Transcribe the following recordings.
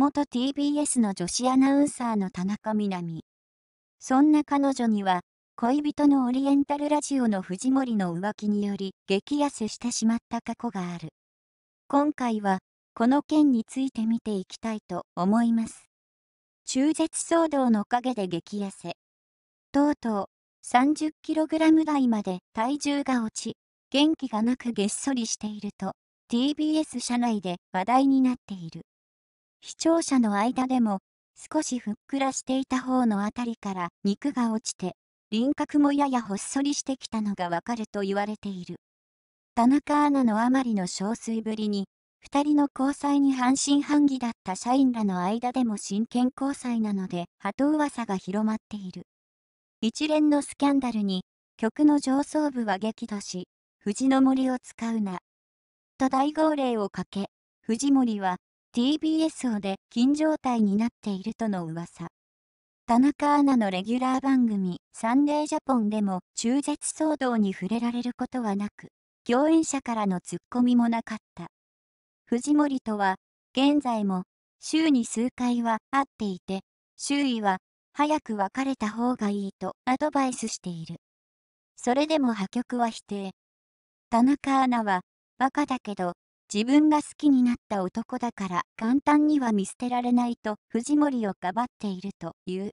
元 TBS の女子アナウンサーの田中みな実。そんな彼女には、恋人のオリエンタルラジオの藤森の浮気により激痩せしてしまった過去がある。今回は、この件について見ていきたいと思います。中絶騒動の陰で激痩せ。とうとう、30kg 台まで体重が落ち、元気がなくげっそりしていると、TBS 社内で話題になっている。視聴者の間でも、少しふっくらしていた方のあたりから肉が落ちて、輪郭もややほっそりしてきたのがわかると言われている。田中アナのあまりの憔悴ぶりに、二人の交際に半信半疑だった社員らの間でも真剣交際なので、鳩噂が広まっている。一連のスキャンダルに、曲の上層部は激怒し、藤の森を使うな。と大号令をかけ、藤森は TBS をで禁状態になっているとの噂。田中アナのレギュラー番組「サンデージャポン」でも中絶騒動に触れられることはなく、共演者からのツッコミもなかった。藤森とは、現在も週に数回は会っていて、周囲は早く別れた方がいいとアドバイスしている。それでも破局は否定。田中アナは、バカだけど、自分が好きになった男だから簡単には見捨てられないと藤森をかばっているという。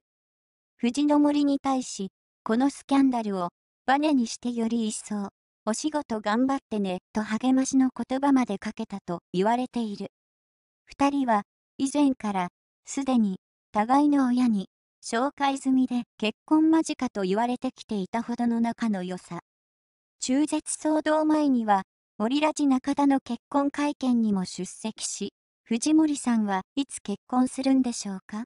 藤の森に対し、このスキャンダルをバネにしてより一層、お仕事頑張ってねと励ましの言葉までかけたと言われている。二人は以前からすでに互いの親に紹介済みで結婚間近と言われてきていたほどの仲の良さ。中絶騒動前にはリラジ中田の結婚会見にも出席し、藤森さんはいつ結婚するんでしょうか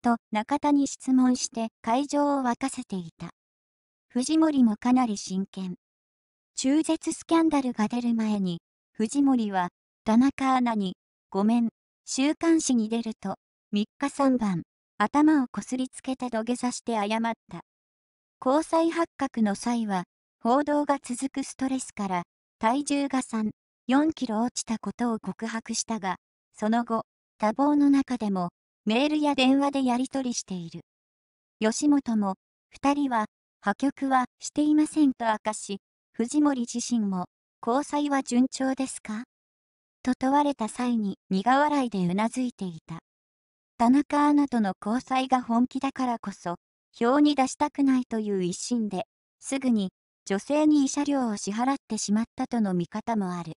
と中田に質問して会場を沸かせていた。藤森もかなり真剣。中絶スキャンダルが出る前に、藤森は田中アナに、ごめん、週刊誌に出ると、3日3番、頭をこすりつけて土下座して謝った。交際発覚の際は、報道が続くストレスから体重が3、4キロ落ちたことを告白したが、その後、多忙の中でも、メールや電話でやり取りしている。吉本も、2人は、破局はしていませんと明かし、藤森自身も、交際は順調ですかと問われた際に苦笑いでうなずいていた。田中アナとの交際が本気だからこそ、票に出したくないという一心で、すぐに女性に慰謝料を支払ってしまったとの見方もある。